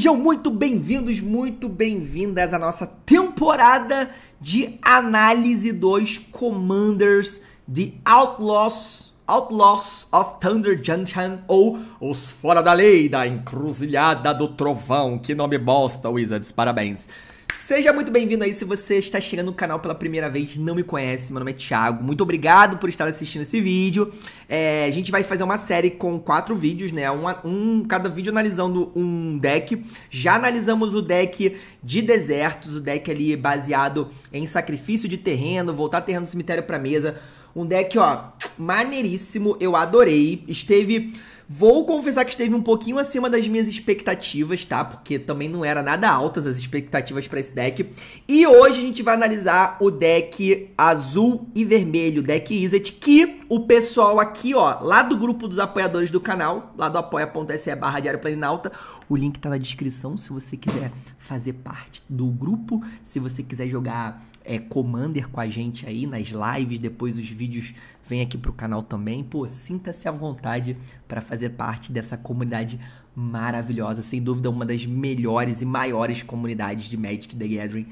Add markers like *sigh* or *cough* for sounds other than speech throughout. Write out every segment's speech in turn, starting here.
Sejam muito bem-vindos, muito bem-vindas à nossa temporada de análise dos Commanders de Outlaws, Outlaws of Thunder Junction ou os Fora da Lei da Encruzilhada do Trovão. Que nome bosta, Wizards, parabéns. Seja muito bem-vindo aí se você está chegando no canal pela primeira vez não me conhece. Meu nome é Thiago. Muito obrigado por estar assistindo esse vídeo. É, a gente vai fazer uma série com quatro vídeos, né? Um, um, cada vídeo analisando um deck. Já analisamos o deck de desertos, o deck ali baseado em sacrifício de terreno, voltar terreno do cemitério para mesa. Um deck, ó, maneiríssimo. Eu adorei. Esteve Vou confessar que esteve um pouquinho acima das minhas expectativas, tá? Porque também não era nada altas as expectativas para esse deck. E hoje a gente vai analisar o deck azul e vermelho, deck Izzet, que o pessoal aqui, ó, lá do grupo dos apoiadores do canal, lá do apoia.se barra Diário Planinalta, o link tá na descrição se você quiser fazer parte do grupo, se você quiser jogar é, Commander com a gente aí nas lives, depois os vídeos vêm aqui para o canal também. Pô, sinta-se à vontade para fazer parte dessa comunidade maravilhosa, sem dúvida uma das melhores e maiores comunidades de Magic the Gathering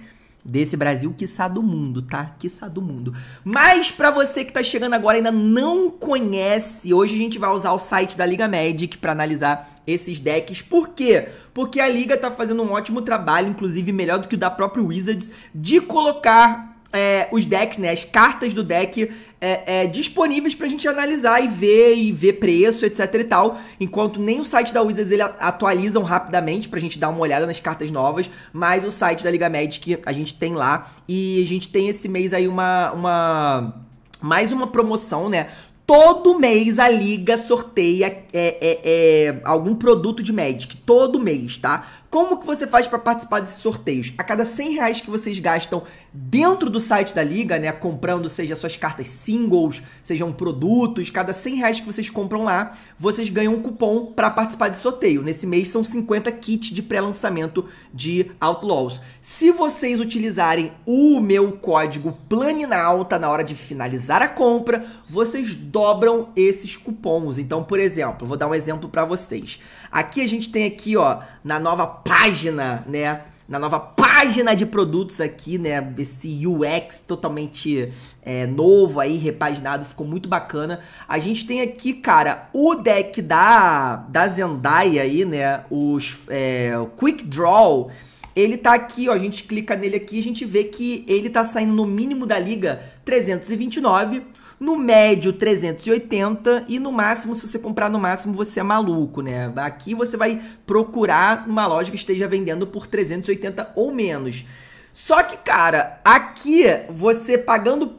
Desse Brasil, quiçá do mundo, tá? Quiçá do mundo. Mas para você que tá chegando agora e ainda não conhece, hoje a gente vai usar o site da Liga Magic para analisar esses decks. Por quê? Porque a Liga tá fazendo um ótimo trabalho, inclusive melhor do que o da própria Wizards, de colocar é, os decks, né, as cartas do deck é, é, disponíveis pra gente analisar e ver, e ver preço, etc e tal. Enquanto nem o site da Wizards ele atualizam rapidamente pra gente dar uma olhada nas cartas novas, mas o site da Liga Magic a gente tem lá e a gente tem esse mês aí uma... uma... Mais uma promoção, né? Todo mês a liga sorteia é, é, é, algum produto de Magic. Todo mês, tá? Como que você faz para participar desses sorteios? A cada 100 reais que vocês gastam dentro do site da liga, né, comprando seja suas cartas singles, sejam produtos, cada 100 reais que vocês compram lá, vocês ganham um cupom para participar de sorteio. Nesse mês são 50 kits de pré-lançamento de Outlaws. Se vocês utilizarem o meu código Planinalta na hora de finalizar a compra, vocês dobram esses cupons. Então, por exemplo, vou dar um exemplo para vocês. Aqui a gente tem aqui, ó, na nova página, né, na nova página página de produtos aqui, né? Esse UX totalmente é, novo aí, repaginado, ficou muito bacana. A gente tem aqui, cara, o deck da, da Zendaya aí, né? Os, é, o Quick Draw. Ele tá aqui, ó, a gente clica nele aqui, a gente vê que ele tá saindo no mínimo da liga 329 no médio, 380 e no máximo, se você comprar no máximo, você é maluco, né? Aqui você vai procurar uma loja que esteja vendendo por 380 ou menos. Só que, cara, aqui você pagando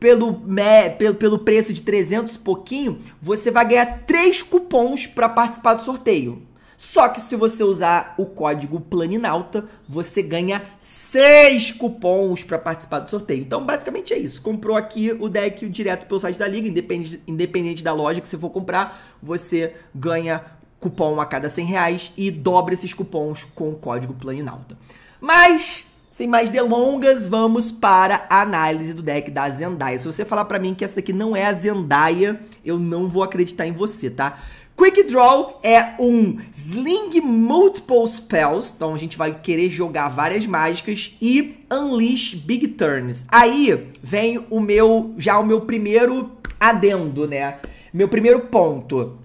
pelo, me, pelo, pelo preço de 300 e pouquinho, você vai ganhar três cupons para participar do sorteio. Só que se você usar o código Planinalta, você ganha 6 cupons para participar do sorteio. Então, basicamente é isso. Comprou aqui o deck direto pelo site da liga, independente, independente da loja que você for comprar, você ganha cupom a cada 100 reais e dobra esses cupons com o código Planinalta. Mas sem mais delongas, vamos para a análise do deck da Zendaya. Se você falar para mim que essa daqui não é a Zendaya, eu não vou acreditar em você, tá? Quick Draw é um Sling Multiple Spells, então a gente vai querer jogar várias mágicas e Unleash Big Turns. Aí vem o meu, já o meu primeiro adendo, né? Meu primeiro ponto.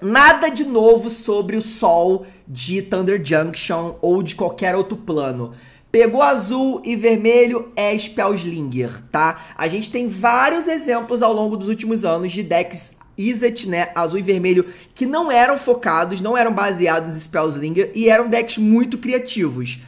Nada de novo sobre o sol de Thunder Junction ou de qualquer outro plano. Pegou azul e vermelho é Spellslinger, tá? A gente tem vários exemplos ao longo dos últimos anos de decks Izzet, né, azul e vermelho, que não eram focados, não eram baseados em Spellslinger e eram decks muito criativos.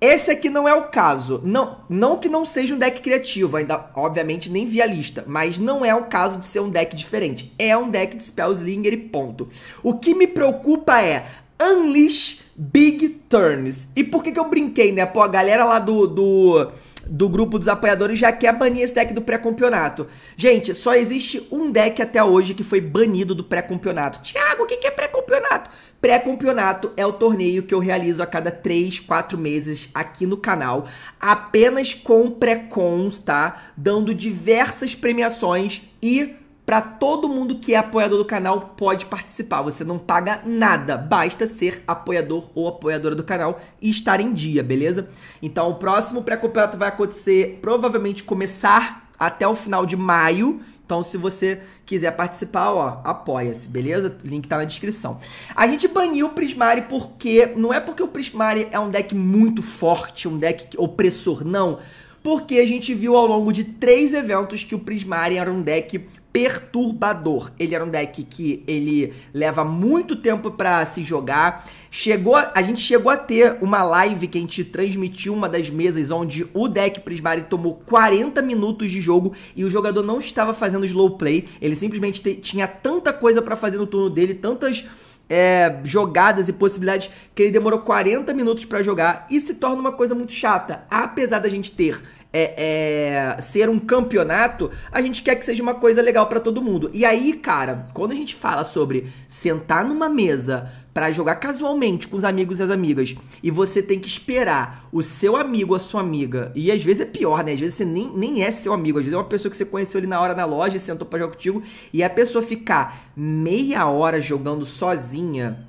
Esse aqui não é o caso. Não, não que não seja um deck criativo, ainda obviamente nem via lista, mas não é o caso de ser um deck diferente. É um deck de Spellslinger e ponto. O que me preocupa é Unleash Big Turns. E por que, que eu brinquei, né? Pô, a galera lá do, do do grupo dos apoiadores já quer banir esse deck do pré-campeonato. Gente, só existe um deck até hoje que foi banido do pré-campeonato. Tiago, o que é pré-campeonato? Pré-campeonato é o torneio que eu realizo a cada 3, 4 meses aqui no canal, apenas com pré-cons, tá? Dando diversas premiações e para todo mundo que é apoiador do canal pode participar. Você não paga nada, basta ser apoiador ou apoiadora do canal e estar em dia, beleza? Então o próximo pré-campeonato vai acontecer, provavelmente começar até o final de maio. Então, se você quiser participar, ó, apoia-se, beleza? O link tá na descrição. A gente baniu o Prismari porque. Não é porque o Prismari é um deck muito forte, um deck opressor, não porque a gente viu ao longo de três eventos que o Prismari era um deck perturbador. Ele era um deck que ele leva muito tempo para se jogar. Chegou, a gente chegou a ter uma live que a gente transmitiu uma das mesas onde o deck Prismari tomou 40 minutos de jogo e o jogador não estava fazendo slow play. Ele simplesmente tinha tanta coisa para fazer no turno dele, tantas é, jogadas e possibilidades que ele demorou 40 minutos para jogar e se torna uma coisa muito chata. Apesar da gente ter é, é, ser um campeonato, a gente quer que seja uma coisa legal para todo mundo. E aí, cara, quando a gente fala sobre sentar numa mesa para jogar casualmente com os amigos e as amigas e você tem que esperar o seu amigo, a sua amiga, e às vezes é pior, né? Às vezes você nem, nem é seu amigo, às vezes é uma pessoa que você conheceu ali na hora na loja e sentou pra jogar contigo, e a pessoa ficar meia hora jogando sozinha.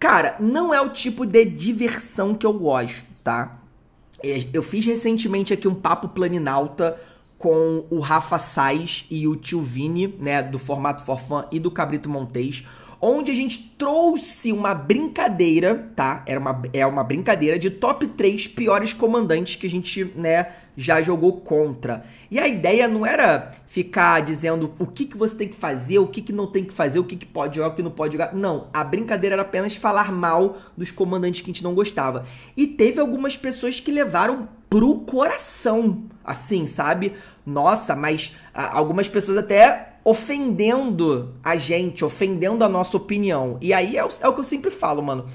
Cara, não é o tipo de diversão que eu gosto, tá? É, eu fiz recentemente aqui um papo planinalta com o Rafa Sais e o tio Vini, né, do formato Forfan e do Cabrito Montes onde a gente trouxe uma brincadeira, tá? Era uma, é uma brincadeira de top 3 piores comandantes que a gente, né, já jogou contra. E a ideia não era ficar dizendo o que, que você tem que fazer, o que, que não tem que fazer, o que, que pode jogar, o que não pode jogar. Não, a brincadeira era apenas falar mal dos comandantes que a gente não gostava. E teve algumas pessoas que levaram pro coração, assim, sabe? Nossa, mas ah, algumas pessoas até ofendendo a gente, ofendendo a nossa opinião. E aí é o, é o, que eu sempre falo, mano.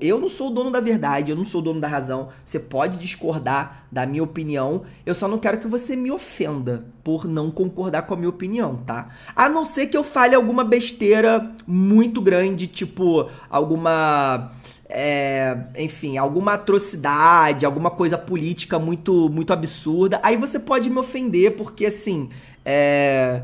Eu não sou o dono da verdade, eu não sou o dono da razão. Você pode discordar da minha opinião, eu só não quero que você me ofenda por não concordar com a minha opinião, tá? A não ser que eu fale alguma besteira muito grande, tipo alguma. É, enfim, alguma atrocidade, alguma coisa política muito, muito absurda. Aí você pode me ofender, porque assim. É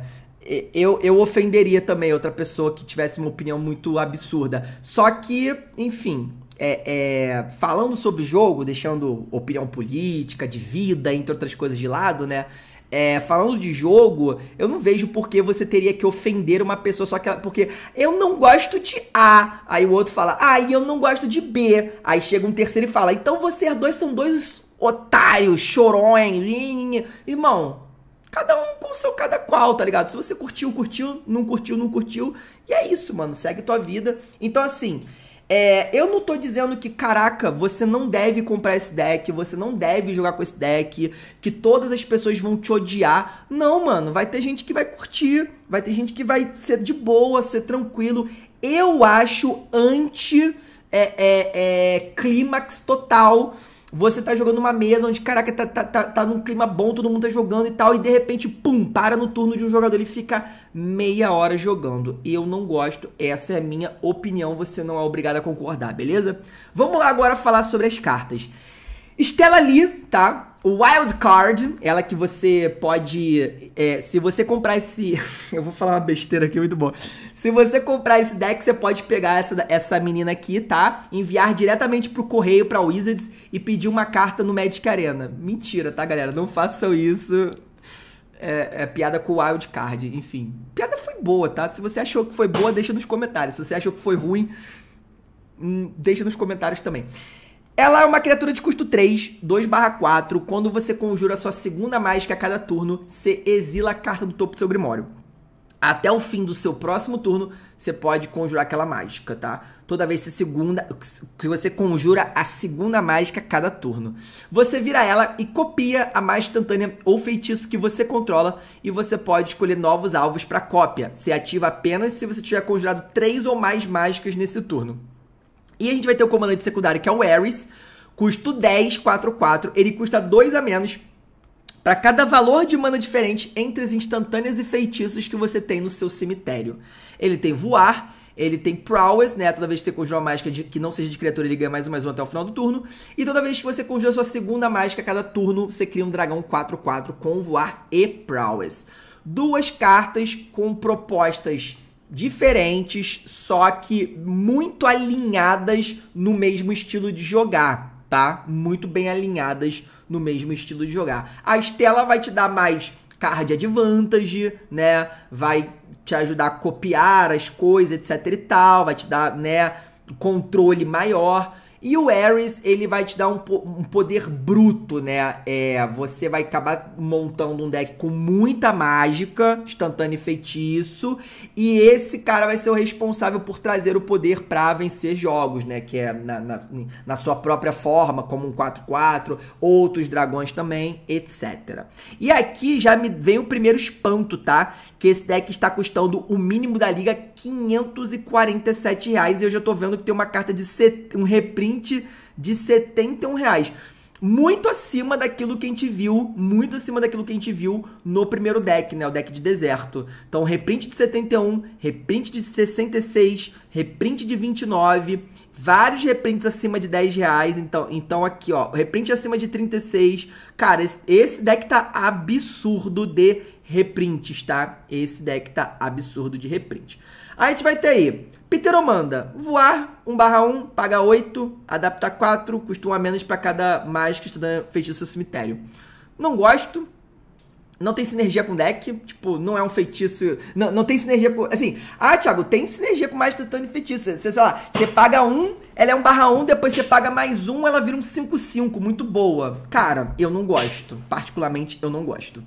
eu, eu ofenderia também outra pessoa que tivesse uma opinião muito absurda. Só que, enfim, é, é, falando sobre o jogo, deixando opinião política, de vida, entre outras coisas de lado, né? É, falando de jogo, eu não vejo por que você teria que ofender uma pessoa só que ela, porque eu não gosto de A, aí o outro fala, ah, e eu não gosto de B, aí chega um terceiro e fala, então vocês dois são dois otários, chorões, irmão, cada um com o seu cada qual, tá ligado? Se você curtiu, curtiu, não curtiu, não curtiu. E é isso, mano, segue tua vida. Então, assim, é, eu não tô dizendo que, caraca, você não deve comprar esse deck, você não deve jogar com esse deck, que todas as pessoas vão te odiar. Não, mano, vai ter gente que vai curtir, vai ter gente que vai ser de boa, ser tranquilo. Eu acho anti é, é, é clímax total você tá jogando uma mesa onde, caraca, tá, tá, tá, tá num clima bom, todo mundo tá jogando e tal, e de repente, pum, para no turno de um jogador, ele fica meia hora jogando. Eu não gosto, essa é a minha opinião, você não é obrigado a concordar, beleza? Vamos lá agora falar sobre as cartas. Estela Lee, tá? Wild Card, ela que você pode. É, se você comprar esse. *laughs* eu vou falar uma besteira aqui, muito bom. Se você comprar esse deck, você pode pegar essa, essa menina aqui, tá? Enviar diretamente pro correio, pra Wizards e pedir uma carta no Magic Arena. Mentira, tá, galera? Não façam isso. É, é, piada com wild card, enfim. Piada foi boa, tá? Se você achou que foi boa, deixa nos comentários. Se você achou que foi ruim, hum, deixa nos comentários também. Ela é uma criatura de custo 3, 2 4. Quando você conjura sua segunda mágica a cada turno, você exila a carta do topo do seu grimório. Até o fim do seu próximo turno, você pode conjurar aquela mágica, tá? Toda vez que você, segunda, que você conjura a segunda mágica a cada turno. Você vira ela e copia a mágica instantânea ou feitiço que você controla e você pode escolher novos alvos para cópia. Você ativa apenas se você tiver conjurado três ou mais mágicas nesse turno. E a gente vai ter o comandante secundário, que é o Ares, custo 10, 4, 4. Ele custa 2 a menos para cada valor de mana diferente entre as instantâneas e feitiços que você tem no seu cemitério. Ele tem voar, ele tem prowess, né? Toda vez que você conjura uma mágica de, que não seja de criatura, ele ganha mais um, mais um até o final do turno. E toda vez que você conjura sua segunda mágica a cada turno, você cria um dragão 4-4 com voar e prowess. Duas cartas com propostas diferentes, só que muito alinhadas no mesmo estilo de jogar, tá? Muito bem alinhadas no mesmo estilo de jogar. A Estela vai te dar mais card advantage, né? Vai te ajudar a copiar as coisas, etc e tal, vai te dar, né, controle maior. E o Ares, ele vai te dar um, um poder bruto, né? É, você vai acabar montando um deck com muita mágica, instantâneo e feitiço. E esse cara vai ser o responsável por trazer o poder pra vencer jogos, né? Que é na, na, na sua própria forma, como um 4-4, outros dragões também, etc. E aqui já me vem o primeiro espanto, tá? Que esse deck está custando o mínimo da liga 547 reais, e eu já tô vendo que tem uma carta de set... um reprint 20 de 71 reais. Muito acima daquilo que a gente viu, muito acima daquilo que a gente viu no primeiro deck, né? O deck de deserto. Então, reprint de 71, reprint de 66, reprint de 29, vários reprints acima de 10 reais. Então, então aqui, ó, reprint acima de 36. Cara, esse, esse deck tá absurdo de reprints, tá? Esse deck tá absurdo de reprint. Aí a gente vai ter aí, Pteromanda, voar 1 barra 1, paga 8, adapta 4, custa 1 a menos para cada mágica que feitiço do seu cemitério. Não gosto, não tem sinergia com deck, tipo, não é um feitiço, não, não tem sinergia com, assim, ah, Thiago, tem sinergia com mágica, titânio e feitiço, sei lá, você paga 1 ela é um barra 1, depois você paga mais um, ela vira um 5-5, muito boa. Cara, eu não gosto. Particularmente, eu não gosto.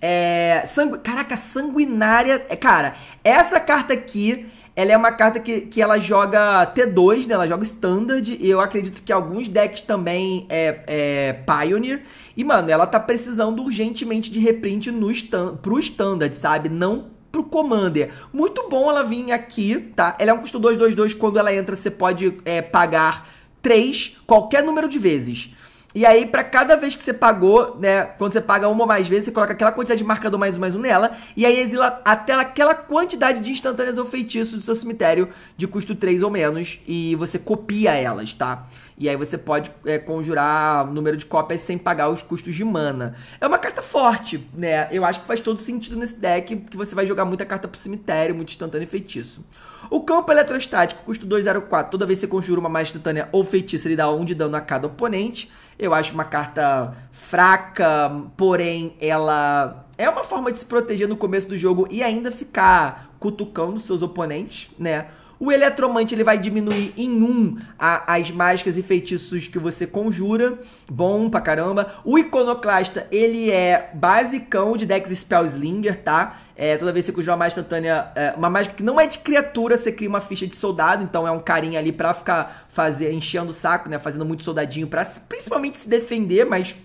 É. Sangu... Caraca, sanguinária. É, cara, essa carta aqui. Ela é uma carta que, que ela joga T2, né? Ela joga Standard. E eu acredito que alguns decks também é, é Pioneer. E, mano, ela tá precisando urgentemente de reprint no stand, pro Standard, sabe? Não pro Commander. Muito bom ela vir aqui, tá? Ela é um custo 222, quando ela entra você pode é, pagar 3, qualquer número de vezes. E aí, para cada vez que você pagou, né? Quando você paga uma ou mais vezes, você coloca aquela quantidade de marcador mais um mais um nela. E aí exila até aquela quantidade de instantâneas ou feitiços do seu cemitério de custo 3 ou menos. E você copia elas, tá? E aí você pode é, conjurar o número de cópias sem pagar os custos de mana. É uma carta forte, né? Eu acho que faz todo sentido nesse deck, que você vai jogar muita carta pro cemitério, muito instantâneo e feitiço. O campo eletrostático custa 204. Toda vez que você conjura uma mais instantânea ou feitiço, ele dá 1 de dano a cada oponente. Eu acho uma carta fraca, porém ela é uma forma de se proteger no começo do jogo e ainda ficar cutucando seus oponentes, né? O Eletromante ele vai diminuir em 1 um a, as mágicas e feitiços que você conjura. Bom pra caramba. O Iconoclasta, ele é basicão de decks slinger, tá? É, toda vez que você conjura uma mágica instantânea, é, uma mágica que não é de criatura, você cria uma ficha de soldado, então é um carinha ali pra ficar fazer, enchendo o saco, né? Fazendo muito soldadinho pra principalmente se defender, mas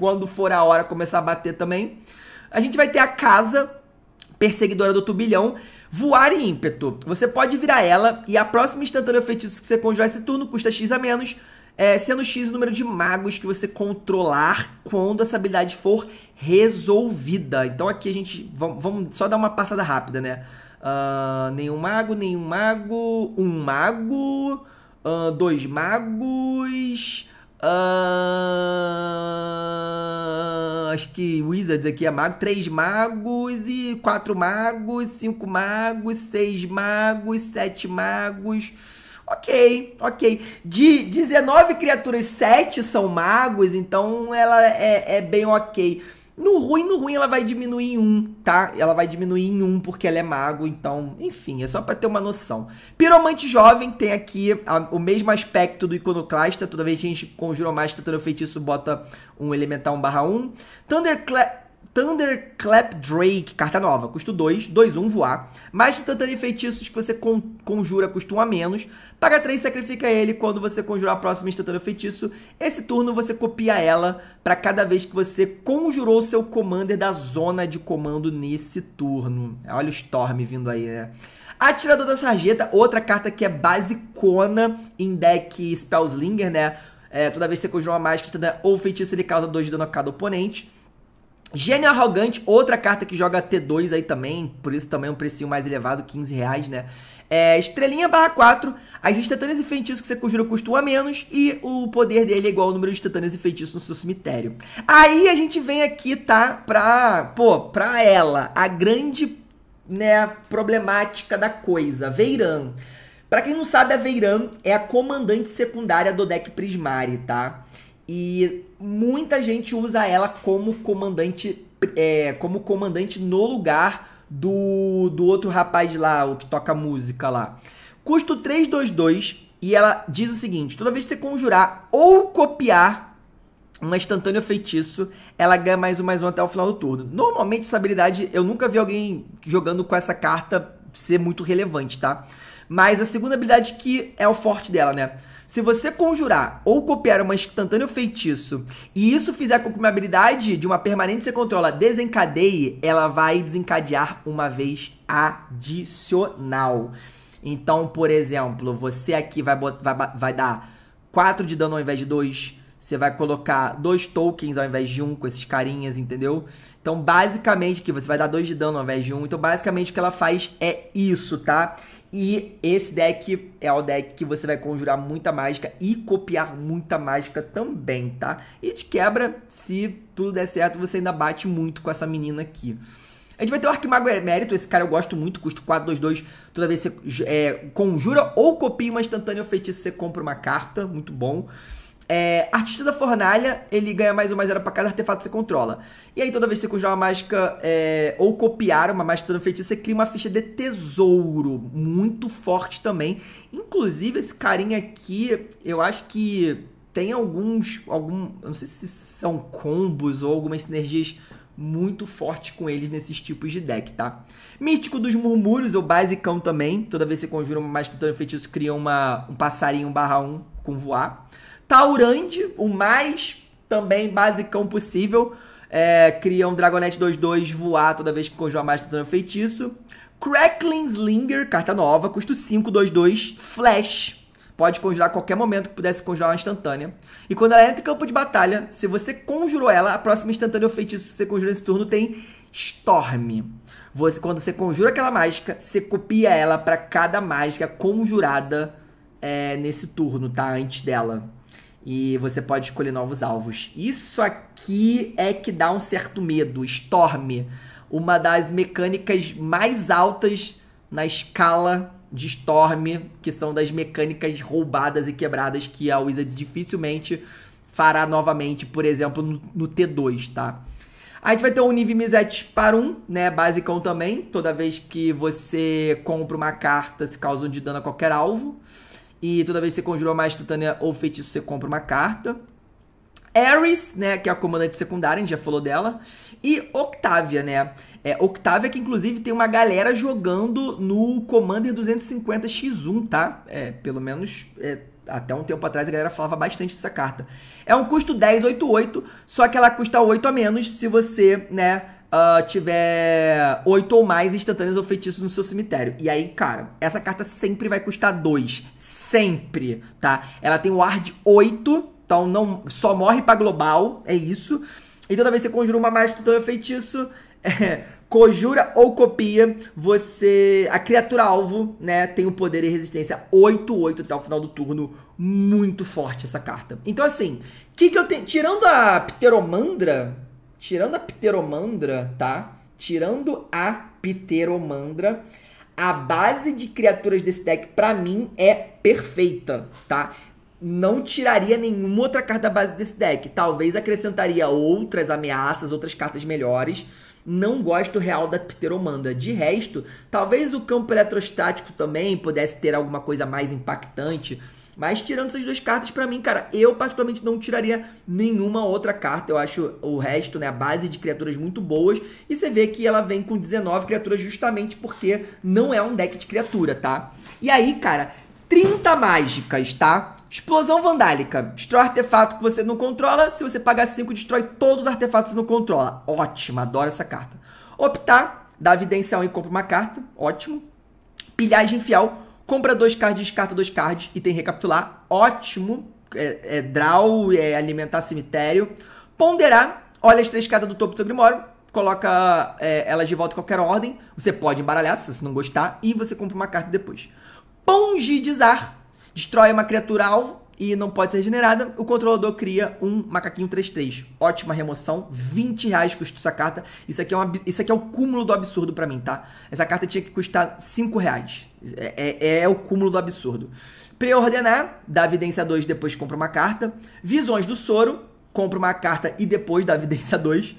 quando for a hora começar a bater também. A gente vai ter a Casa, Perseguidora do Tubilhão. Voar e ímpeto. Você pode virar ela e a próxima instantânea feitiço que você conjurar esse turno custa X a menos, é, sendo X o número de magos que você controlar quando essa habilidade for resolvida. Então aqui a gente. Vamos, vamos só dar uma passada rápida, né? Uh, nenhum mago, nenhum mago. Um mago. Uh, dois magos. Uh, acho que Wizards aqui é mago. Três magos e quatro magos, cinco magos, seis magos, sete magos. Ok, ok. De 19 criaturas, sete são magos, então ela é, é bem ok. No ruim, no ruim, ela vai diminuir em 1, tá? Ela vai diminuir em 1 porque ela é mago, então, enfim, é só para ter uma noção. Piromante Jovem tem aqui a, o mesmo aspecto do Iconoclasta, toda vez que a gente conjura o Master, todo feitiço bota um elemental 1 barra 1. Thunderclap... Thunderclap Drake, carta nova, custo 2, 2, 1, voar. Mais instantâneo feitiços que você con conjura custa 1 a menos. Paga 3, sacrifica ele quando você conjurar a próxima instantânea feitiço. Esse turno você copia ela para cada vez que você conjurou seu commander da zona de comando nesse turno. Olha o Storm vindo aí, né? Atirador da Sarjeta, outra carta que é basicona em deck Spellslinger, né? É, toda vez que você conjura uma mágica ou feitiço, ele causa 2 de dano a cada oponente. Gênio Arrogante, outra carta que joga T2 aí também, por isso também é um precinho mais elevado, 15 reais, né? É, estrelinha barra 4, as instantâneas e feitiços que você conjura custam a menos e o poder dele é igual ao número de instantâneas e feitiços no seu cemitério. Aí a gente vem aqui, tá, pra, pô, pra ela, a grande, né, problemática da coisa, Veiran. Pra quem não sabe, a Veiran é a comandante secundária do deck Prismari, tá? E muita gente usa ela como comandante, é, como comandante no lugar do, do outro rapaz lá, o que toca música lá. Custo 322 e ela diz o seguinte: toda vez que você conjurar ou copiar um instantâneo feitiço, ela ganha mais um mais um até o final do turno. Normalmente essa habilidade eu nunca vi alguém jogando com essa carta ser muito relevante, tá? Mas a segunda habilidade que é o forte dela, né? Se você conjurar ou copiar um instantâneo feitiço e isso fizer com que uma habilidade de uma permanente que você controla desencadeie, ela vai desencadear uma vez adicional. Então, por exemplo, você aqui vai, vai, vai dar 4 de dano ao invés de 2. Você vai colocar dois tokens ao invés de um com esses carinhas, entendeu? Então, basicamente, que você vai dar dois de dano ao invés de um. Então, basicamente, o que ela faz é isso, tá? E esse deck é o deck que você vai conjurar muita mágica e copiar muita mágica também, tá? E de quebra, se tudo der certo, você ainda bate muito com essa menina aqui. A gente vai ter o Arquimago Emérito, esse cara eu gosto muito, custa 422. Toda vez que você é, conjura ou copia uma instantânea ou feitiço, você compra uma carta, muito bom. É, artista da fornalha, ele ganha mais ou mais era pra cada artefato que você controla. E aí toda vez que você conjurar uma mágica é, ou copiar uma mágica do feitiço, você cria uma ficha de tesouro. Muito forte também. Inclusive, esse carinha aqui, eu acho que tem alguns. Algum, não sei se são combos ou algumas sinergias muito fortes com eles nesses tipos de deck, tá? Mítico dos Murmúrios, ou basicão também. Toda vez que você conjura uma mágica do feitiço, cria uma, um passarinho barra um com voar. Taurand, o mais também basicão possível. É, cria um Dragonite 2-2 voar toda vez que conjura mais um feitiço. Crackling Slinger, carta nova, custo 5, 2-2, Flash pode conjurar a qualquer momento que pudesse conjurar uma instantânea. E quando ela entra em campo de batalha, se você conjurou ela, a próxima instantânea ou feitiço que você conjura nesse turno tem Storm. Você, quando você conjura aquela mágica, você copia ela para cada mágica conjurada é, nesse turno, tá? Antes dela e você pode escolher novos alvos. Isso aqui é que dá um certo medo. Storm, uma das mecânicas mais altas na escala de Storm, que são das mecânicas roubadas e quebradas que a Wizards dificilmente fará novamente, por exemplo, no, no T2, tá? A gente vai ter um Nive Mizet para 1, né? Basicão também. Toda vez que você compra uma carta, se causa um de dano a qualquer alvo. E toda vez que você conjurou mais instantânea ou feitiço, você compra uma carta. Ares, né, que é a comandante secundária, a gente já falou dela, e Octavia, né? É, Octavia que inclusive tem uma galera jogando no Commander 250 X1, tá? É, pelo menos é, até um tempo atrás a galera falava bastante dessa carta. É um custo 1088, só que ela custa 8 a menos se você, né, uh, tiver oito ou mais instantâneas ou feitiços no seu cemitério. E aí, cara, essa carta sempre vai custar dois. Sempre, tá? Ela tem o ar de oito, então não, só morre pra global, é isso. E toda vez que você conjura uma mais instantânea feitiço, *laughs* é, conjura ou copia, você. A criatura alvo, né, tem o poder e resistência 8-8 até o final do turno. Muito forte essa carta. Então, assim, que que eu tenho. Tirando a Pteromandra, tirando a pteromandra, tá? Tirando a pteromandra, a base de criaturas desse deck, para mim, é perfeita, tá? Não tiraria nenhuma outra carta da base desse deck. Talvez acrescentaria outras ameaças, outras cartas melhores. Não gosto real da pteromanda. De resto, talvez o campo eletrostático também pudesse ter alguma coisa mais impactante mas tirando essas duas cartas, para mim, cara, eu particularmente não tiraria nenhuma outra carta. Eu acho o resto, né, a base de criaturas muito boas. E você vê que ela vem com 19 criaturas justamente porque não é um deck de criatura, tá? E aí, cara, 30 mágicas, tá? Explosão Vandálica. Destrói artefato que você não controla. Se você pagar 5, destrói todos os artefatos que você não controla. Ótima, adoro essa carta. Optar, dá evidencial e compra uma carta. Ótimo. Pilhagem Fiel compra dois cards, descarta dois cards, e tem recapitular, ótimo. É, é draw, é alimentar cemitério. Ponderar, olha as três cartas do topo do seu grimório, coloca é, elas de volta em qualquer ordem. Você pode embaralhar se você não gostar e você compra uma carta depois. Pongidizar, destrói uma criatura alvo e não pode ser regenerada. O controlador cria um macaquinho 3-3. Ótima remoção, 20 reais custa essa carta. Isso aqui é, um, isso aqui é o cúmulo do absurdo para mim, tá? Essa carta tinha que custar 5 reais. É, é, é, o cúmulo do absurdo. Preordenar, dá evidência 2, depois compra uma carta. Visões do soro, compra uma carta e depois dá evidência 2.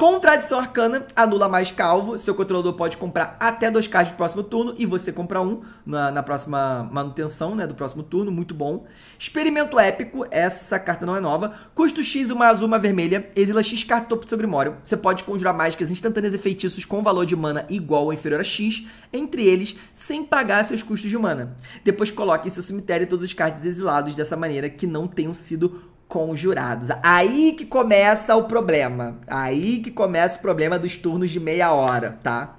Contradição arcana anula mais calvo. Seu controlador pode comprar até dois cards no próximo turno e você comprar um na, na, próxima manutenção, né? Do próximo turno. Muito bom. Experimento épico. Essa carta não é nova. Custo X, uma azul, uma vermelha. Exila X carta topo do seu grimório. Você pode conjurar mágicas instantâneas e feitiços com valor de mana igual ou inferior a X, entre eles, sem pagar seus custos de mana. Depois coloque em seu cemitério todos os cards exilados dessa maneira que não tenham sido com os jurados. Aí que começa o problema. Aí que começa o problema dos turnos de meia hora, tá?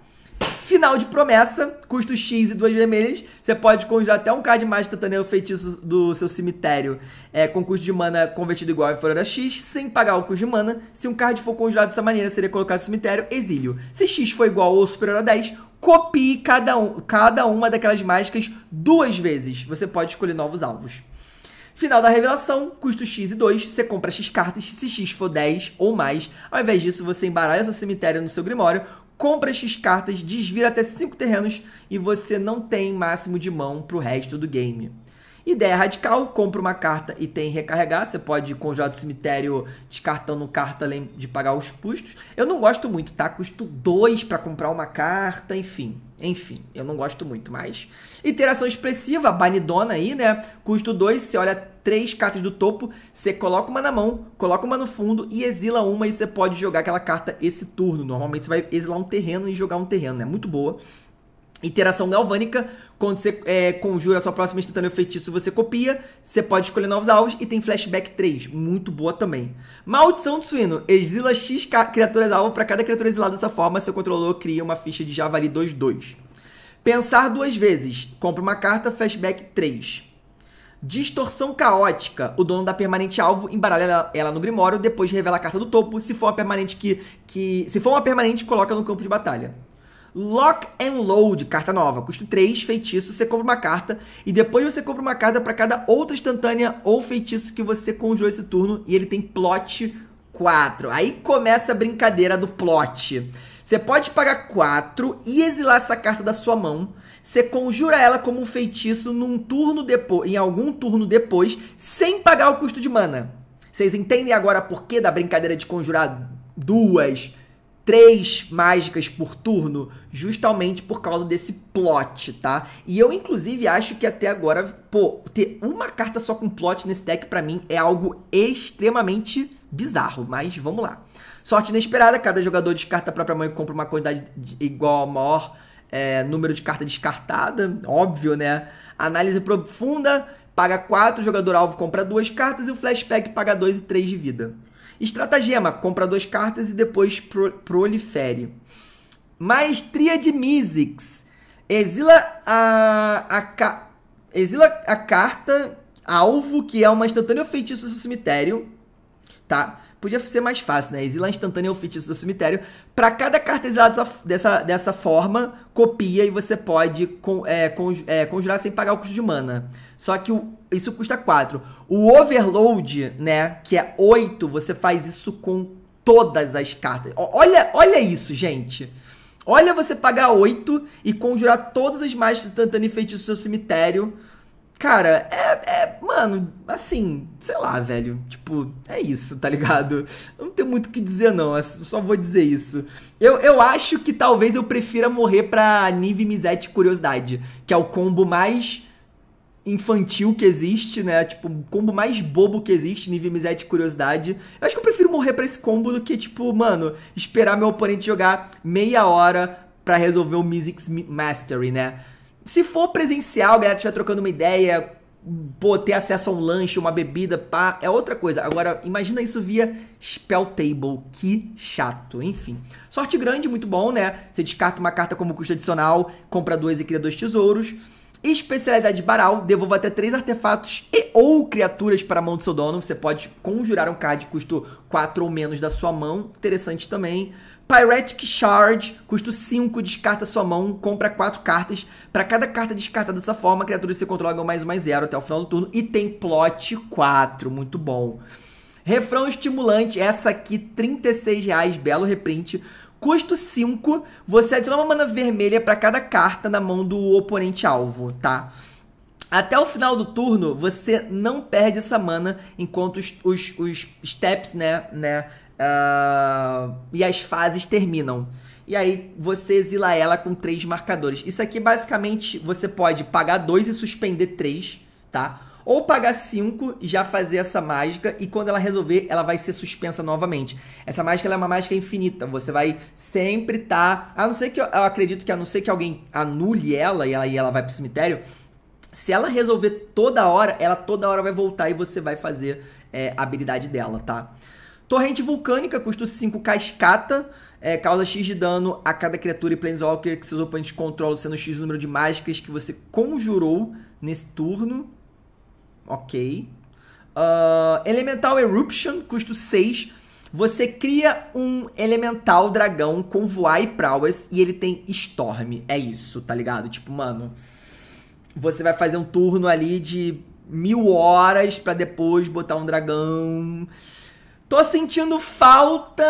Final de promessa, custo X e duas vermelhas. Você pode conjurar até um card mágica tataneiro feitiço do seu cemitério é, com custo de mana convertido igual a Florora X, sem pagar o custo de mana. Se um card for conjurado dessa maneira, seria colocado no cemitério, exílio. Se X for igual ou superior a 10, copie cada, um, cada uma daquelas mágicas duas vezes. Você pode escolher novos alvos. Final da revelação, custo X e 2, você compra X cartas, se X for 10 ou mais. Ao invés disso, você embaralha seu cemitério no seu grimório, compra X cartas, desvira até 5 terrenos e você não tem máximo de mão pro resto do game. Ideia radical, compra uma carta e tem recarregar. Você pode conjurar do cemitério descartando carta além de pagar os custos. Eu não gosto muito, tá? Custo 2 para comprar uma carta, enfim. Enfim, eu não gosto muito mais. Interação expressiva, banidona aí, né? Custo 2, você olha três cartas do topo, você coloca uma na mão, coloca uma no fundo e exila uma e você pode jogar aquela carta esse turno. Normalmente você vai exilar um terreno e jogar um terreno, né? Muito boa. Interação galvânica, quando você é, conjura a sua próxima instantânea ou feitiço, você copia, você pode escolher novos alvos e tem flashback 3, muito boa também. Maldição do suíno, exila X criaturas alvo para cada criatura exilada dessa forma, seu controlador cria uma ficha de Javali 2-2. Pensar duas vezes, compra uma carta, flashback 3. Distorção caótica. O dono da permanente alvo embaralha ela, ela no grimório, depois revela a carta do topo. Se for uma permanente que, que. Se for uma permanente, coloca no campo de batalha. Lock and Load, carta nova, custo 3, feitiço, você compra uma carta e depois você compra uma carta para cada outra instantânea ou feitiço que você conjurou esse turno e ele tem plot 4. Aí começa a brincadeira do plot. Você pode pagar 4 e exilar essa carta da sua mão. Você conjura ela como um feitiço num turno depois, em algum turno depois, sem pagar o custo de mana. Vocês entendem agora por que da brincadeira de conjurar duas três mágicas por turno, justamente por causa desse plot, tá? E eu, inclusive, acho que até agora, pô, ter uma carta só com plot nesse deck, para mim, é algo extremamente bizarro, mas vamos lá. Sorte inesperada, cada jogador descarta a própria mãe e compra uma quantidade igual ao maior é, número de carta descartada, óbvio, né? Análise profunda, paga quatro jogador alvo compra duas cartas e o flashback paga dois e três de vida. Estratagema, compra duas cartas e depois pro, prolifere. Maestria de Mizzix. Exila a, a, exila a carta alvo, que é uma instantânea ou feitiço do cemitério. Tá? Podia ser mais fácil, né? Exila instantânea ou feitiço do cemitério. Para cada carta exilada dessa, dessa, dessa forma, copia e você pode con, é, é conjurar sem pagar o custo de mana. Só que o isso custa 4. O overload, né, que é 8, você faz isso com todas as cartas. Olha, olha isso, gente. Olha você pagar 8 e conjurar todas as mais instantâneas e feitiços do seu cemitério. Cara, é, é, Mano, assim, sei lá, velho. Tipo, é isso, tá ligado? Eu não tenho muito o que dizer, não. Eu só vou dizer isso. Eu, eu acho que talvez eu prefira morrer pra Nive Misete Curiosidade, que é o combo mais infantil que existe, né? Tipo, o combo mais bobo que existe, nível miséria e curiosidade. Eu acho que eu prefiro morrer pra esse combo do que, tipo, mano, esperar meu oponente jogar meia hora para resolver o Mizzix Mastery, né? Se for presencial, galera, estiver trocando uma ideia, pô, ter acesso a um lanche, uma bebida, pá, é outra coisa. Agora, imagina isso via Spell Table, que chato, enfim. Sorte grande, muito bom, né? Você descarta uma carta como custo adicional, compra duas e cria dois tesouros. Especialidade Baral, devolva até 3 artefatos e ou criaturas para a mão do seu dono. Você pode conjurar um card custo 4 ou menos da sua mão. Interessante também. Pyretic Shard, custo 5, descarta sua mão, compra 4 cartas. Para cada carta descartada dessa forma, criaturas se controla mais ou mais zero até o final do turno. E tem plot 4, muito bom. Refrão estimulante, essa aqui, R$ reais, belo reprint custo 5, você adiciona uma mana vermelha para cada carta na mão do oponente alvo, tá? Até o final do turno, você não perde essa mana enquanto os, os, os steps, né, né, uh, e as fases terminam. E aí você exila ela com três marcadores. Isso aqui, basicamente, você pode pagar dois e suspender três, tá? ou pagar 5 e já fazer essa mágica e quando ela resolver, ela vai ser suspensa novamente. Essa mágica é uma mágica infinita, você vai sempre estar, tá... a não ser que eu, acredito que a não ser que alguém anule ela e ela e ela vai pro cemitério, se ela resolver toda hora, ela toda hora vai voltar e você vai fazer é, a habilidade dela, tá? Torrente vulcânica, custa 5 cascata. É, causa X de dano a cada criatura e Planeswalker que seus oponentes controlam, sendo X o número de mágicas que você conjurou nesse turno ok. Uh, Elemental Eruption, custo 6. Você cria um Elemental Dragão com voar e prowess e ele tem Storm. É isso, tá ligado? Tipo, mano, você vai fazer um turno ali de mil horas para depois botar um dragão. Tô sentindo falta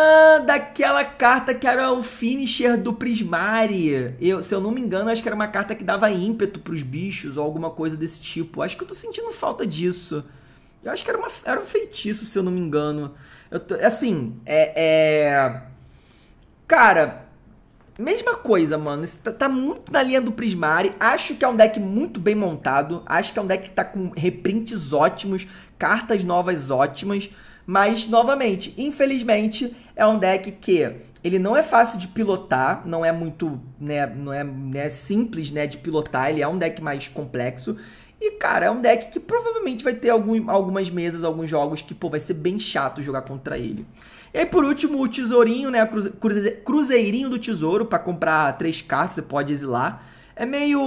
daquela carta que era o finisher do Prismari. Eu, se eu não me engano, acho que era uma carta que dava ímpeto pros bichos ou alguma coisa desse tipo. Acho que eu tô sentindo falta disso. Eu acho que era, uma, era um feitiço, se eu não me engano. Eu tô, assim, é, é... Cara, mesma coisa, mano. Isso tá, tá, muito na linha do Prismari. Acho que é um deck muito bem montado. Acho que é um deck que tá com reprints ótimos, cartas novas ótimas. Mas, novamente, infelizmente, é um deck que ele não é fácil de pilotar, não é muito, né, não é né, simples, né, de pilotar, ele é um deck mais complexo. E, cara, é um deck que provavelmente vai ter algum, algumas mesas, alguns jogos que, pô, vai ser bem chato jogar contra ele. E aí, por último, o tesourinho, né, cruze, cruzeirinho do tesouro, para comprar três cartas, você pode exilar. É meio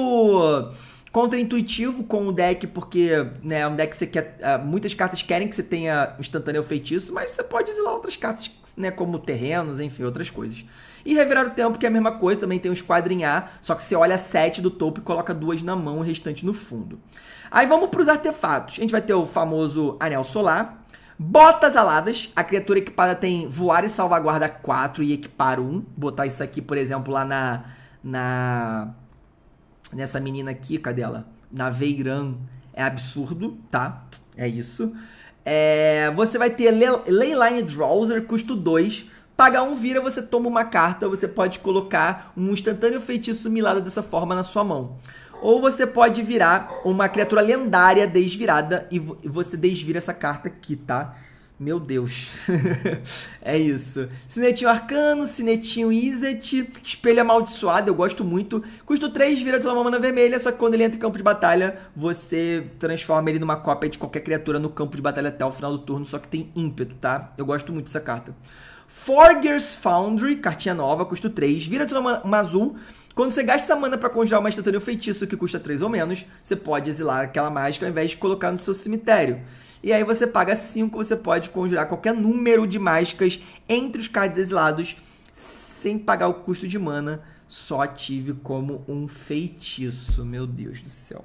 contra-intuitivo com o deck, porque né, é um deck que você quer. Ah, muitas cartas querem que você tenha instantâneo feitiço, mas você pode exilar outras cartas, né? Como terrenos, enfim, outras coisas. E revirar o tempo, que é a mesma coisa, também tem um esquadrinhar, só que você olha sete do topo e coloca duas na mão, o restante no fundo. Aí vamos para os artefatos. A gente vai ter o famoso Anel Solar, Botas aladas, a criatura equipada tem voar e salvaguarda 4 e equipar 1. Botar isso aqui, por exemplo, lá na, na nessa menina aqui, cadê ela? Na Veiran. É absurdo, tá? É isso. É, você vai ter Leyline Drowser, custo 2. Pagar um vira, você toma uma carta, você pode colocar um instantâneo feitiço milada dessa forma na sua mão. Ou você pode virar uma criatura lendária desvirada e, vo e você desvira essa carta aqui, tá? Meu Deus. *laughs* é isso. Cinetinho arcano, Cinetinho Izet, espelho amaldiçoado, eu gosto muito. Custo 3, vira de uma mana vermelha, só que quando ele entra em campo de batalha, você transforma ele numa cópia de qualquer criatura no campo de batalha até o final do turno, só que tem ímpeto, tá? Eu gosto muito dessa carta. Forger's Foundry, cartinha nova, custo 3, vira de uma, uma azul. Quando você gasta essa mana para conjurar uma instantânea feitiço que custa 3 ou menos, você pode exilar aquela mágica ao invés de colocar no seu cemitério. E aí você paga 5, você pode conjurar qualquer número de mágicas entre os cards exilados sem pagar o custo de mana. Só tive como um feitiço, meu Deus do céu.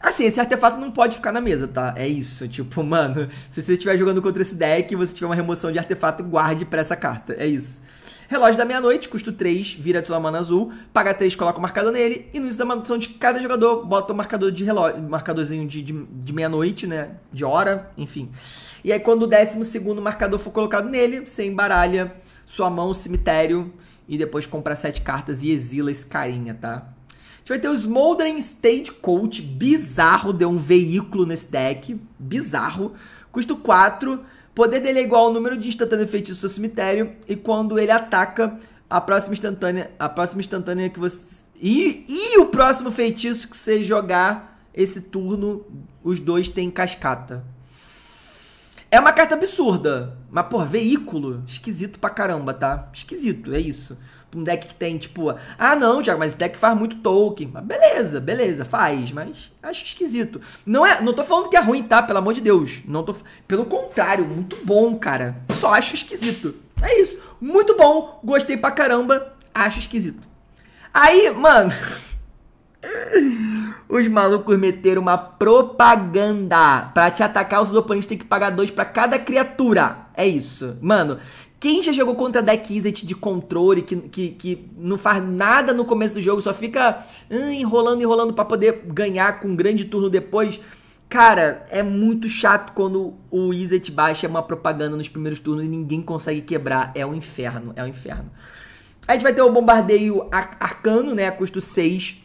Assim, esse artefato não pode ficar na mesa, tá? É isso. Tipo, mano, se você estiver jogando contra esse deck e você tiver uma remoção de artefato, guarde pra essa carta. É isso. Relógio da meia-noite, custo 3, vira sua mana azul, paga 3, coloca o marcador nele, e no início da manutenção de cada jogador, bota o marcador de relógio, marcadorzinho de, de, de meia-noite, né? De hora, enfim. E aí, quando o décimo segundo marcador for colocado nele, você embaralha sua mão, cemitério, e depois compra sete cartas e exila esse carinha, tá? A gente vai ter o Smoldering Stagecoach, bizarro, deu um veículo nesse deck, bizarro. Custo 4, Poder dele é igual ao número de instantâneas feitas do seu cemitério. E quando ele ataca, a próxima instantânea. A próxima instantânea que você. E, e o próximo feitiço que você jogar esse turno, os dois têm cascata. É uma carta absurda. Mas, pô, veículo. Esquisito pra caramba, tá? Esquisito, é isso um deck que tem, tipo, ah não, Thiago, mas esse deck faz muito token. Mas beleza, beleza, faz, mas acho esquisito. Não é, não tô falando que é ruim, tá? Pelo amor de Deus. Não tô, pelo contrário, muito bom, cara. Só acho esquisito. É isso. Muito bom, gostei pra caramba, acho esquisito. Aí, mano, *laughs* os malucos meteram uma propaganda. Pra te atacar, os oponentes têm que pagar dois para cada criatura. É isso. Mano, quem já jogou contra deck Izzet de controle, que, que, que não faz nada no começo do jogo, só fica hum, enrolando, enrolando para poder ganhar com um grande turno depois. Cara, é muito chato quando o Izzet baixa uma propaganda nos primeiros turnos e ninguém consegue quebrar. É um inferno, é um inferno. A gente vai ter o bombardeio arcano, né? Custo 6.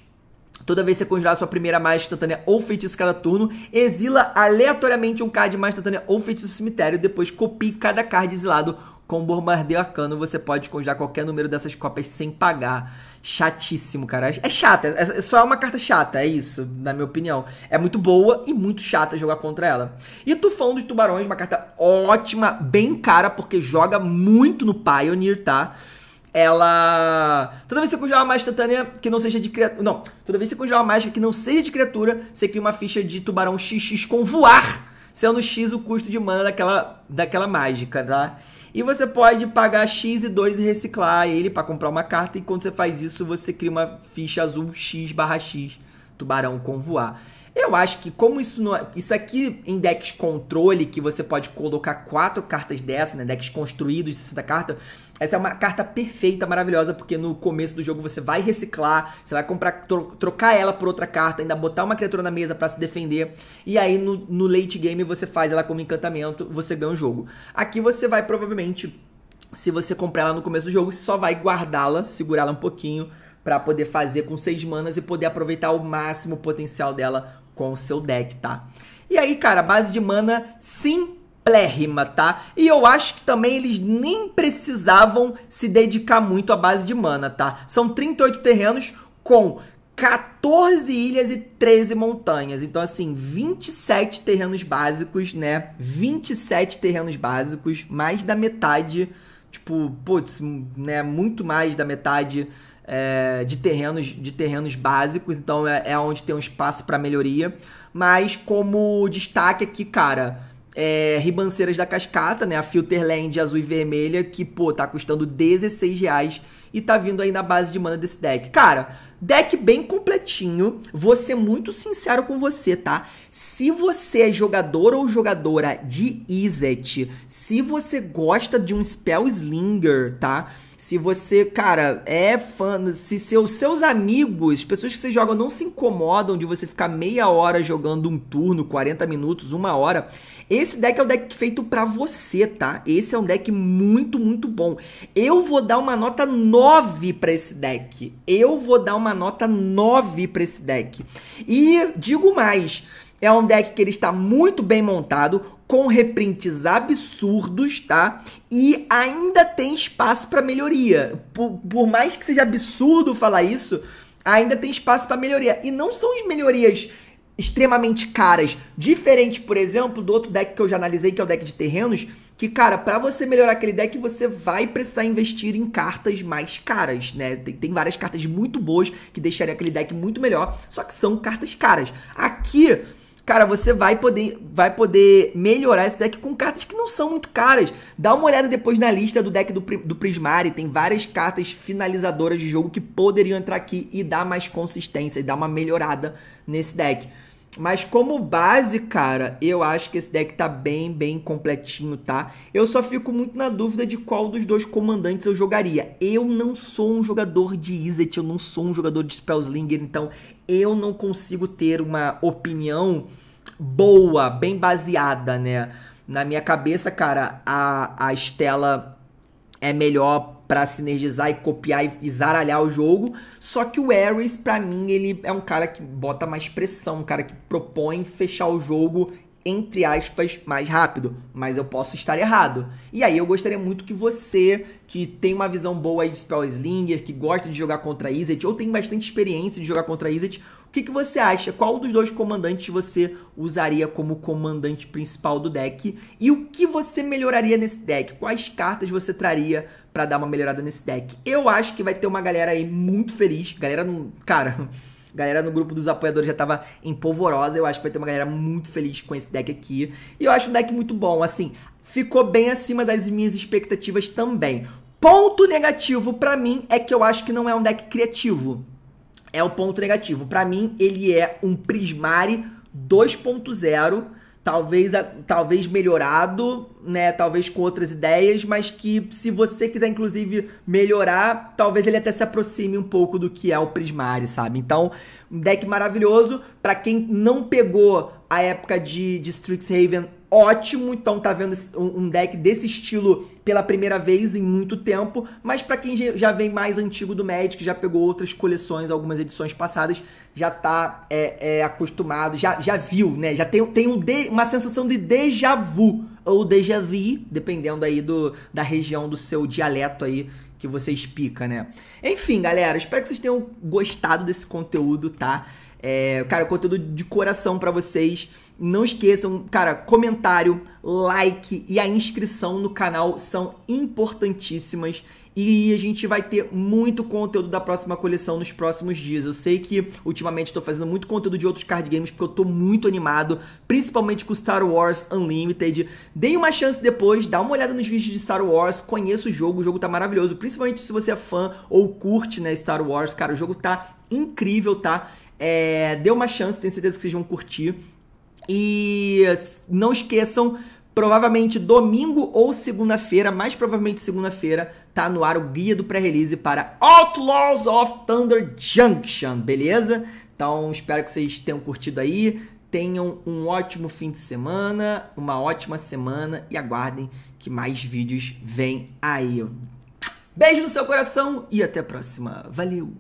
Toda vez que você conjurar sua primeira magia instantânea ou feitiço cada turno, exila aleatoriamente um card mais instantânea ou feitiço do cemitério, depois copie cada card exilado com bombardeio arcano você pode conjurar qualquer número dessas cópias sem pagar. Chatíssimo, cara. É chata, é, é só é uma carta chata, é isso, na minha opinião. É muito boa e muito chata jogar contra ela. E Tufão dos Tubarões, uma carta ótima, bem cara, porque joga muito no Pioneer, tá? ela. Toda vez que você conjurar uma mágica instantânea que não seja de criatura. Não, toda vez que você conjurar uma mágica que não seja de criatura, você cria uma ficha de tubarão XX com voar, sendo X o custo de mana daquela, daquela mágica, tá? E você pode pagar X e 2 e reciclar ele para comprar uma carta. E quando você faz isso, você cria uma ficha azul X barra X, tubarão com voar. Eu acho que como isso não é, isso aqui em decks controle que você pode colocar quatro cartas dessa, né, decks construídos 60 cartas, essa é uma carta perfeita, maravilhosa, porque no começo do jogo você vai reciclar, você vai comprar trocar ela por outra carta, ainda botar uma criatura na mesa para se defender, e aí no, no late game você faz ela como encantamento, você ganha o jogo. Aqui você vai provavelmente se você comprar ela no começo do jogo, você só vai guardá-la, segurá-la um pouquinho para poder fazer com seis manas e poder aproveitar o máximo potencial dela com o seu deck, tá? E aí, cara, base de mana simplérrima, tá? E eu acho que também eles nem precisavam se dedicar muito à base de mana, tá? São 38 terrenos com 14 ilhas e 13 montanhas. Então, assim, 27 terrenos básicos, né? 27 terrenos básicos, mais da metade tipo, putz, né, muito mais da metade é, de terrenos de terrenos básicos, então é, é onde tem um espaço para melhoria. Mas como destaque aqui, cara, é, Ribanceiras da Cascata, né, a Filterland azul e vermelha, que, pô, tá custando 16 reais e tá vindo aí na base de mana desse deck. Cara, Deck bem completinho. Vou ser muito sincero com você, tá? Se você é jogador ou jogadora de Izet, se você gosta de um Spell Slinger, tá? se você, cara, é fã, se seus, seus amigos, pessoas que você joga, não se incomodam de você ficar meia hora jogando um turno, 40 minutos, uma hora, esse deck é um deck feito para você, tá? Esse é um deck muito, muito bom. Eu vou dar uma nota 9 para esse deck. Eu vou dar uma nota 9 para esse deck. E digo mais, é um deck que ele está muito bem montado com reprints absurdos, tá? E ainda tem espaço para melhoria. Por, por mais que seja absurdo falar isso, ainda tem espaço para melhoria. E não são as melhorias extremamente caras. Diferente, por exemplo, do outro deck que eu já analisei, que é o deck de terrenos, que, cara, para você melhorar aquele deck, você vai precisar investir em cartas mais caras, né? Tem, tem várias cartas muito boas que deixariam aquele deck muito melhor, só que são cartas caras. Aqui Cara, você vai poder, vai poder melhorar esse deck com cartas que não são muito caras. Dá uma olhada depois na lista do deck do, do Prismari. Tem várias cartas finalizadoras de jogo que poderiam entrar aqui e dar mais consistência e dar uma melhorada nesse deck. Mas como base, cara, eu acho que esse deck tá bem, bem completinho, tá? Eu só fico muito na dúvida de qual dos dois comandantes eu jogaria. Eu não sou um jogador de Izzet, eu não sou um jogador de Spellslinger, então eu não consigo ter uma opinião boa, bem baseada, né? Na minha cabeça, cara, a, a Estela é melhor para sinergizar e copiar e, zaralhar o jogo. Só que o Ares, para mim, ele é um cara que bota mais pressão, um cara que propõe fechar o jogo entre aspas, mais rápido, mas eu posso estar errado. E aí eu gostaria muito que você, que tem uma visão boa aí de Spell Slinger, que gosta de jogar contra Izzet, ou tem bastante experiência de jogar contra Izzet, o que, que você acha? Qual dos dois comandantes você usaria como comandante principal do deck? E o que você melhoraria nesse deck? Quais cartas você traria para dar uma melhorada nesse deck? Eu acho que vai ter uma galera aí muito feliz, galera não... cara... *laughs* A galera no grupo dos apoiadores já tava empolvorosa. Eu acho que vai ter uma galera muito feliz com esse deck aqui. E eu acho um deck muito bom, assim. Ficou bem acima das minhas expectativas também. Ponto negativo para mim é que eu acho que não é um deck criativo. É o ponto negativo. Para mim, ele é um Prismari 2.0 talvez, talvez melhorado, né? Talvez com outras ideias, mas que se você quiser, inclusive, melhorar, talvez ele até se aproxime um pouco do que é o Prismari, sabe? Então, um deck maravilhoso. para quem não pegou a época de, de Strixhaven ótimo, então tá vendo um deck desse estilo pela primeira vez em muito tempo, mas para quem já vem mais antigo do Magic, já pegou outras coleções, algumas edições passadas, já tá é, é, acostumado, já, já viu, né? Já tem, tem um de, uma sensação de déjà vu, ou déjà vu, dependendo aí do, da região do seu dialeto aí que você explica, né? Enfim, galera, espero que vocês tenham gostado desse conteúdo, tá? É, cara, conteúdo de coração para vocês. Não esqueçam, cara, comentário, like e a inscrição no canal são importantíssimas. E a gente vai ter muito conteúdo da próxima coleção nos próximos dias. Eu sei que ultimamente estou fazendo muito conteúdo de outros card games porque eu estou muito animado, principalmente com Star Wars Unlimited. Deem uma chance depois, dá uma olhada nos vídeos de Star Wars, conheça o jogo, o jogo tá maravilhoso, principalmente se você é fã ou curte, né, Star Wars, cara, o jogo tá incrível, tá? É, dê uma chance, tenho certeza que vocês vão curtir. E não esqueçam, provavelmente domingo ou segunda-feira, mais provavelmente segunda-feira, tá no ar o guia do pré-release para Outlaws of Thunder Junction, beleza? Então espero que vocês tenham curtido aí. Tenham um ótimo fim de semana, uma ótima semana e aguardem que mais vídeos vêm aí. Beijo no seu coração e até a próxima. Valeu!